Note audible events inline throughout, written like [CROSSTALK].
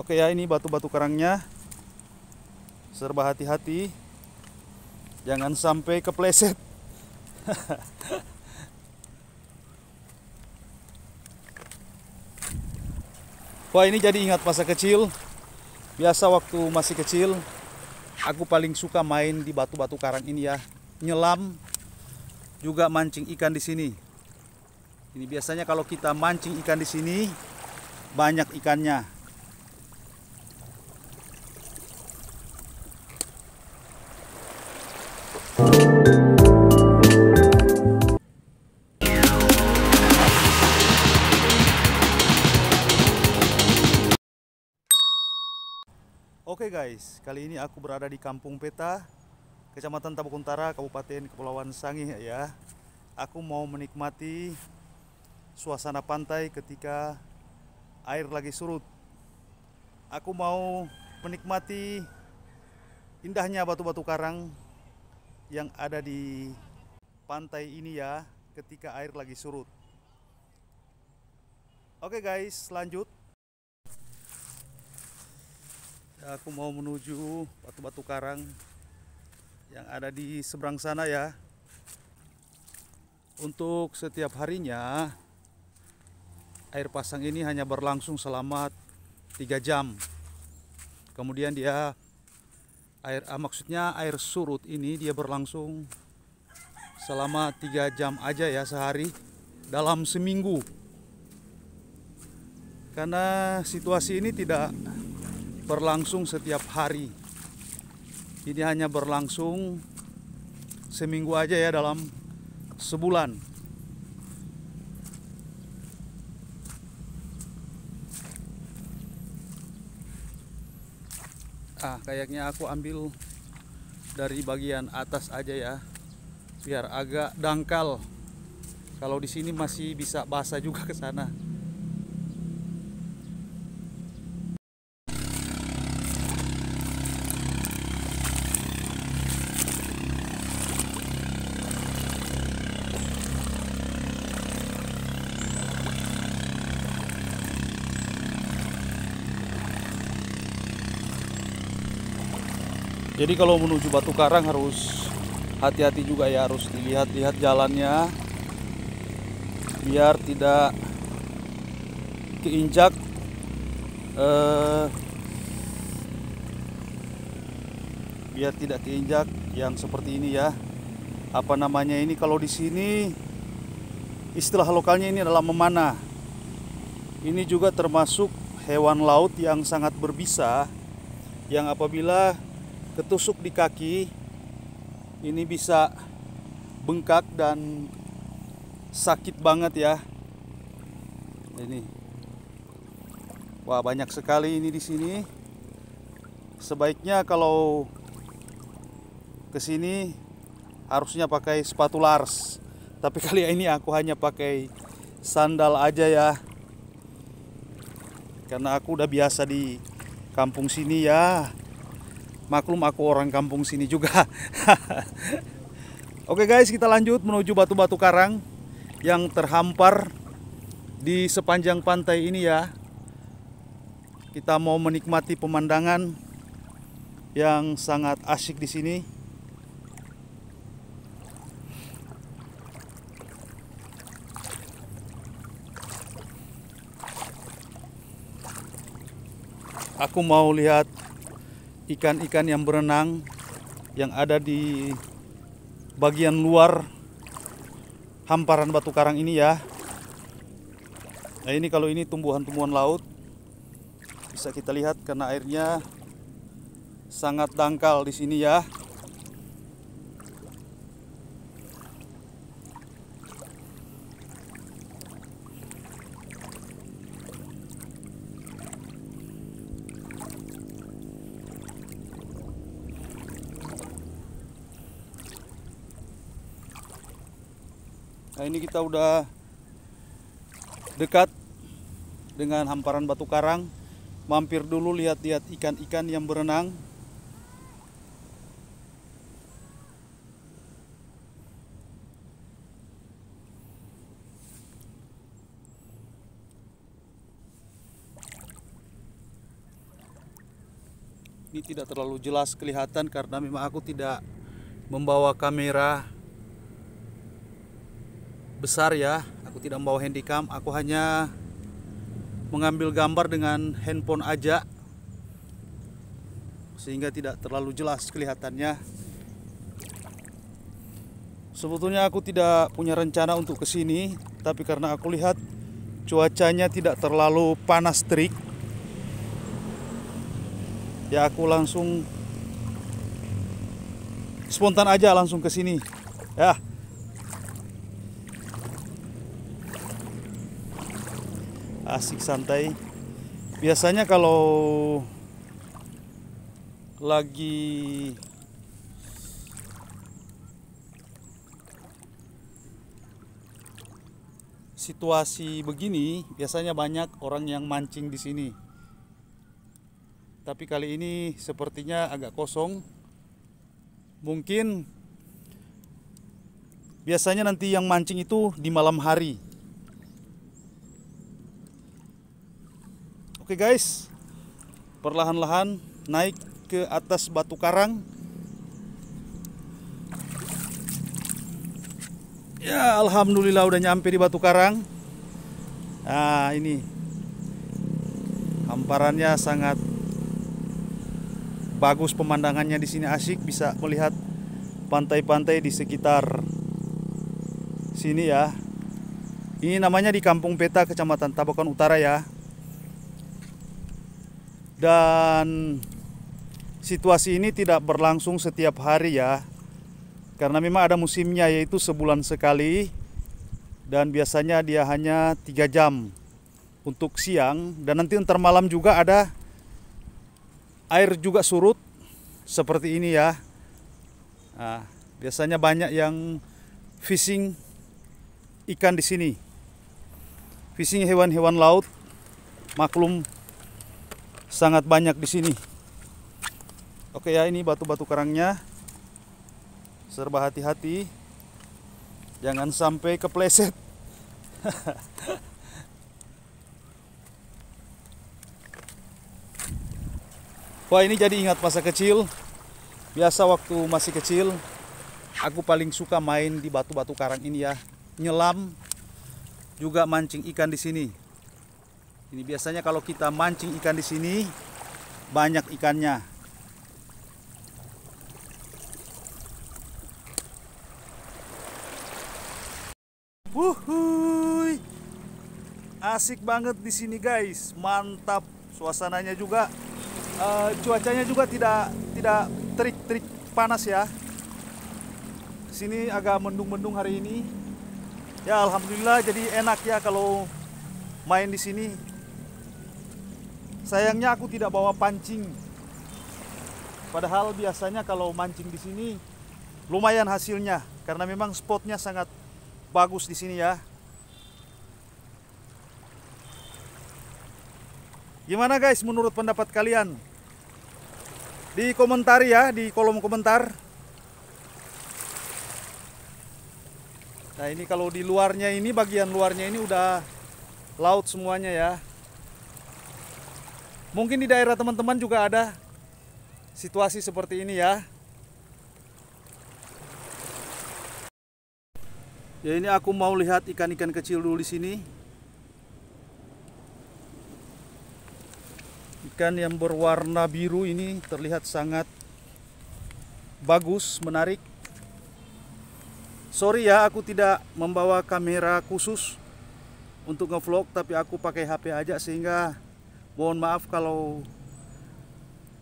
Oke ya ini batu-batu karangnya. Serba hati-hati. Jangan sampai kepleset. [LAUGHS] Wah ini jadi ingat masa kecil. Biasa waktu masih kecil, aku paling suka main di batu-batu karang ini ya. Nyelam, juga mancing ikan di sini. Ini biasanya kalau kita mancing ikan di sini, banyak ikannya. guys, kali ini aku berada di Kampung Peta, Kecamatan Tabukuntara, Kabupaten Kepulauan Sangihe. ya. Aku mau menikmati suasana pantai ketika air lagi surut. Aku mau menikmati indahnya batu-batu karang yang ada di pantai ini ya ketika air lagi surut. Oke guys, lanjut ya, aku mau menuju batu-batu karang yang ada di seberang sana ya untuk setiap harinya air pasang ini hanya berlangsung selama 3 jam kemudian dia air ah, maksudnya air surut ini dia berlangsung selama 3 jam aja ya sehari dalam seminggu karena situasi ini tidak berlangsung setiap hari. Ini hanya berlangsung seminggu aja ya dalam sebulan. Ah, kayaknya aku ambil dari bagian atas aja ya. Biar agak dangkal. Kalau di sini masih bisa basah juga ke sana. jadi kalau menuju Batu Karang harus hati-hati juga ya harus dilihat-lihat jalannya biar tidak keinjak eh, biar tidak keinjak yang seperti ini ya apa namanya ini kalau di sini istilah lokalnya ini adalah memanah. ini juga termasuk hewan laut yang sangat berbisa yang apabila ketusuk di kaki ini bisa bengkak dan sakit banget ya ini wah banyak sekali ini di sini sebaiknya kalau ke sini harusnya pakai sepatu lars tapi [LAUGHS] kali ini aku hanya pakai sandal aja ya karena aku udah biasa di kampung sini ya maklum aku orang kampung sini juga [LAUGHS] oke guys kita lanjut menuju batu-batu karang yang terhampar di sepanjang pantai ini ya kita mau menikmati pemandangan yang sangat asyik di sini aku mau lihat ikan-ikan yang berenang yang ada di bagian luar hamparan batu karang ini ya. Nah ini kalau ini tumbuhan-tumbuhan laut bisa kita lihat karena airnya sangat dangkal di sini ya. Nah ini kita udah dekat dengan hamparan batu karang. Mampir dulu lihat-lihat ikan-ikan yang berenang. Ini tidak terlalu jelas kelihatan karena memang aku tidak membawa kamera besar ya aku tidak membawa handycam aku hanya mengambil gambar dengan handphone aja sehingga tidak terlalu jelas kelihatannya sebetulnya aku tidak punya rencana untuk kesini tapi karena aku lihat cuacanya tidak terlalu panas terik ya aku langsung spontan aja langsung kesini sini ya asik santai biasanya kalau lagi situasi begini biasanya banyak orang yang mancing di sini tapi kali ini sepertinya agak kosong mungkin biasanya nanti yang mancing itu di malam hari Oke guys, perlahan-lahan naik ke atas batu karang. Ya, alhamdulillah udah nyampe di batu karang. Nah, ini hamparannya sangat bagus pemandangannya di sini asik bisa melihat pantai-pantai di sekitar sini ya. Ini namanya di Kampung Peta, Kecamatan Tabakan Utara ya. Dan situasi ini tidak berlangsung setiap hari ya. Karena memang ada musimnya yaitu sebulan sekali dan biasanya dia hanya tiga jam untuk siang dan nanti ntar malam juga ada air juga surut seperti ini ya. Nah, biasanya banyak yang fishing ikan di sini. Fishing hewan-hewan laut maklum sangat banyak di sini. Oke ya, ini batu-batu karangnya. Serba hati-hati. Jangan sampai kepleset. [LAUGHS] Wah, ini jadi ingat masa kecil. Biasa waktu masih kecil, aku paling suka main di batu-batu karang ini ya. Nyelam juga mancing ikan di sini. Ini biasanya kalau kita mancing ikan di sini banyak ikannya. Wuhui. Asik banget di sini guys. Mantap suasananya juga. Uh, cuacanya juga tidak tidak terik-terik panas ya. Sini agak mendung-mendung hari ini. Ya alhamdulillah jadi enak ya kalau main di sini Sayangnya aku tidak bawa pancing. Padahal biasanya kalau mancing di sini lumayan hasilnya karena memang spotnya sangat bagus di sini ya. Gimana guys menurut pendapat kalian? Di komentar ya, di kolom komentar. Nah ini kalau di luarnya ini, bagian luarnya ini udah laut semuanya ya. Mungkin di daerah teman-teman juga ada situasi seperti ini ya. Ya ini aku mau lihat ikan-ikan kecil dulu di sini. Ikan yang berwarna biru ini terlihat sangat bagus, menarik. Sorry ya aku tidak membawa kamera khusus untuk ngevlog tapi aku pakai HP aja sehingga Mohon maaf kalau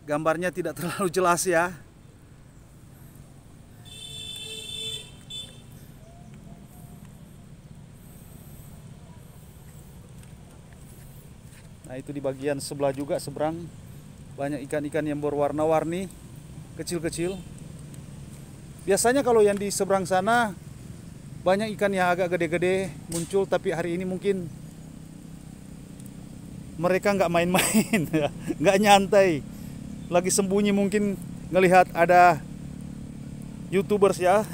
gambarnya tidak terlalu jelas ya. Nah itu di bagian sebelah juga seberang banyak ikan-ikan yang berwarna-warni kecil-kecil. Biasanya kalau yang di seberang sana banyak ikan yang agak gede-gede muncul tapi hari ini mungkin mereka nggak main-main, [LAUGHS] nggak nyantai. Lagi sembunyi mungkin ngelihat ada youtubers ya.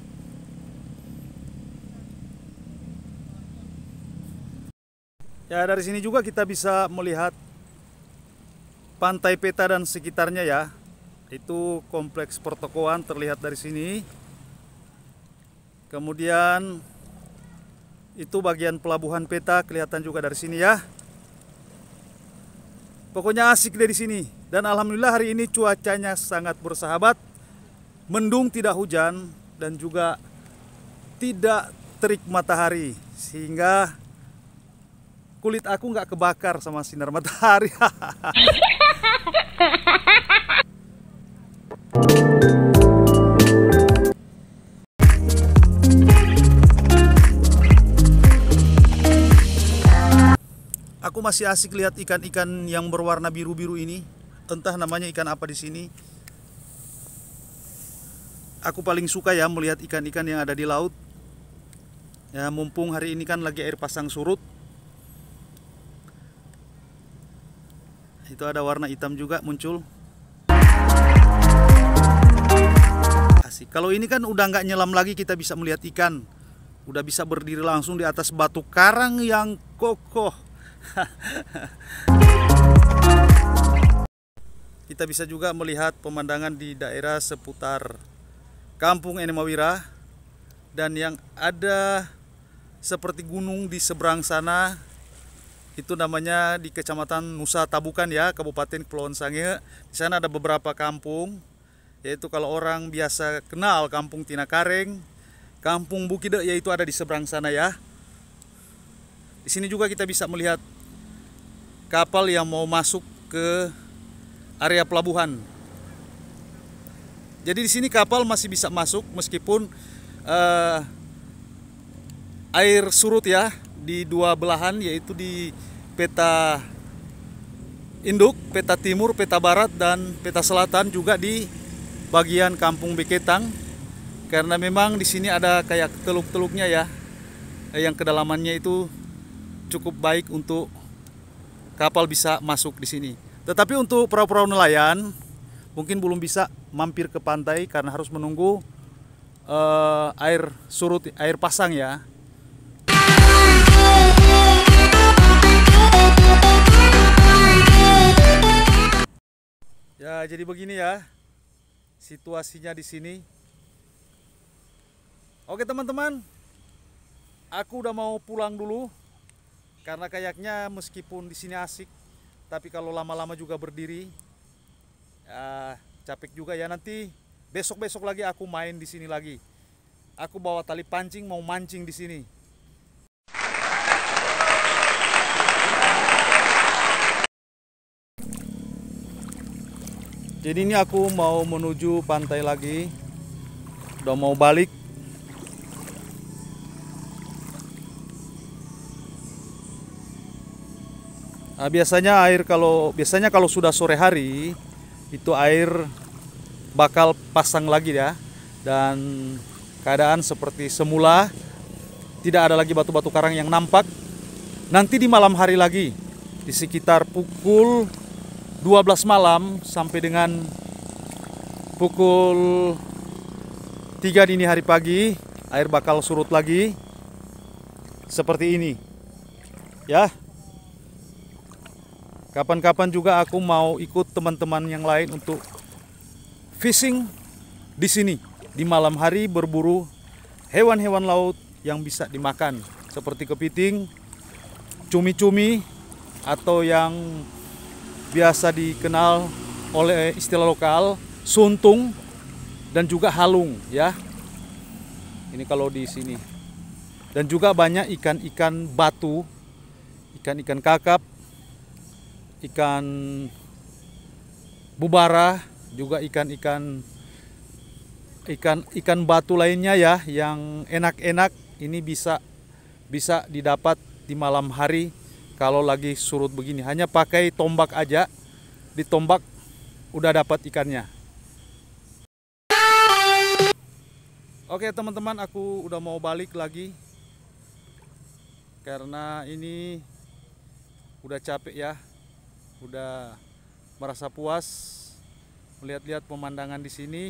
[LAUGHS] ya dari sini juga kita bisa melihat pantai peta dan sekitarnya ya. Itu kompleks pertokoan terlihat dari sini. Kemudian itu bagian pelabuhan peta kelihatan juga dari sini ya. Pokoknya asik dari sini. Dan alhamdulillah hari ini cuacanya sangat bersahabat. Mendung tidak hujan dan juga tidak terik matahari sehingga kulit aku nggak kebakar sama sinar matahari. hahaha [LAUGHS] Aku masih asik lihat ikan-ikan yang berwarna biru-biru ini. Entah namanya ikan apa di sini. Aku paling suka ya melihat ikan-ikan yang ada di laut. Ya, mumpung hari ini kan lagi air pasang surut. Itu ada warna hitam juga muncul. Asik. Kalau ini kan udah nggak nyelam lagi kita bisa melihat ikan. Udah bisa berdiri langsung di atas batu karang yang kokoh. [LAUGHS] Kita bisa juga melihat pemandangan di daerah seputar Kampung Enemawira dan yang ada seperti gunung di seberang sana itu namanya di Kecamatan Nusa Tabukan ya, Kabupaten Kepulauan Sangihe. Di sana ada beberapa kampung, yaitu kalau orang biasa kenal Kampung Tina Kareng, Kampung Bukide yaitu ada di seberang sana ya. Di sini juga kita bisa melihat kapal yang mau masuk ke area pelabuhan. Jadi di sini kapal masih bisa masuk meskipun eh, air surut ya di dua belahan yaitu di peta induk, peta timur, peta barat dan peta selatan juga di bagian Kampung Beketang karena memang di sini ada kayak teluk-teluknya ya yang kedalamannya itu cukup baik untuk kapal bisa masuk di sini. Tetapi untuk perahu-perahu nelayan mungkin belum bisa mampir ke pantai karena harus menunggu uh, air surut, air pasang ya. Ya, jadi begini ya. Situasinya di sini. Oke, teman-teman. Aku udah mau pulang dulu. Karena kayaknya meskipun di sini asik, tapi kalau lama-lama juga berdiri ya, capek juga ya nanti besok-besok lagi aku main di sini lagi. Aku bawa tali pancing mau mancing di sini. Jadi ini aku mau menuju pantai lagi. Udah mau balik Nah, biasanya air kalau biasanya kalau sudah sore hari itu air bakal pasang lagi ya dan keadaan seperti semula tidak ada lagi batu-batu karang yang nampak nanti di malam hari lagi di sekitar pukul 12 malam sampai dengan pukul 3 dini hari pagi air bakal surut lagi seperti ini ya Kapan-kapan juga aku mau ikut teman-teman yang lain untuk fishing di sini di malam hari berburu hewan-hewan laut yang bisa dimakan seperti kepiting, cumi-cumi atau yang biasa dikenal oleh istilah lokal suntung dan juga halung ya. Ini kalau di sini. Dan juga banyak ikan-ikan batu, ikan-ikan kakap ikan bubara, juga ikan-ikan ikan ikan batu lainnya ya yang enak-enak ini bisa bisa didapat di malam hari kalau lagi surut begini. Hanya pakai tombak aja. Ditombak udah dapat ikannya. Oke teman-teman aku udah mau balik lagi karena ini udah capek ya udah merasa puas melihat-lihat pemandangan di sini.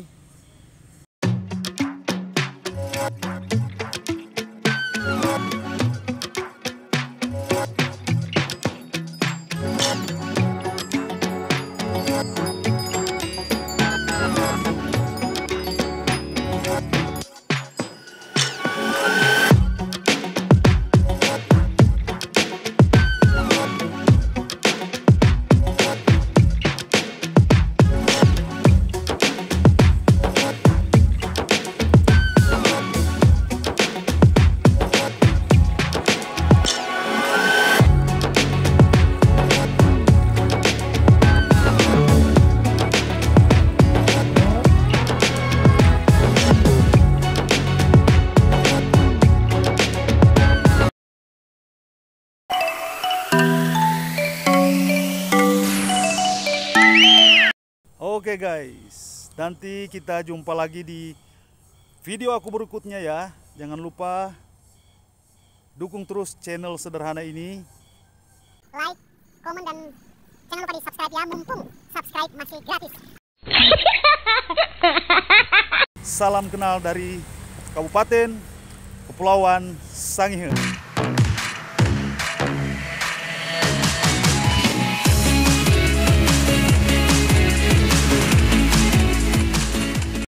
Nanti kita jumpa lagi di video aku berikutnya ya. Jangan lupa dukung terus channel sederhana ini. Like, komen, dan jangan lupa di subscribe ya. Mumpung subscribe masih gratis. Salam kenal dari Kabupaten Kepulauan Sangihe.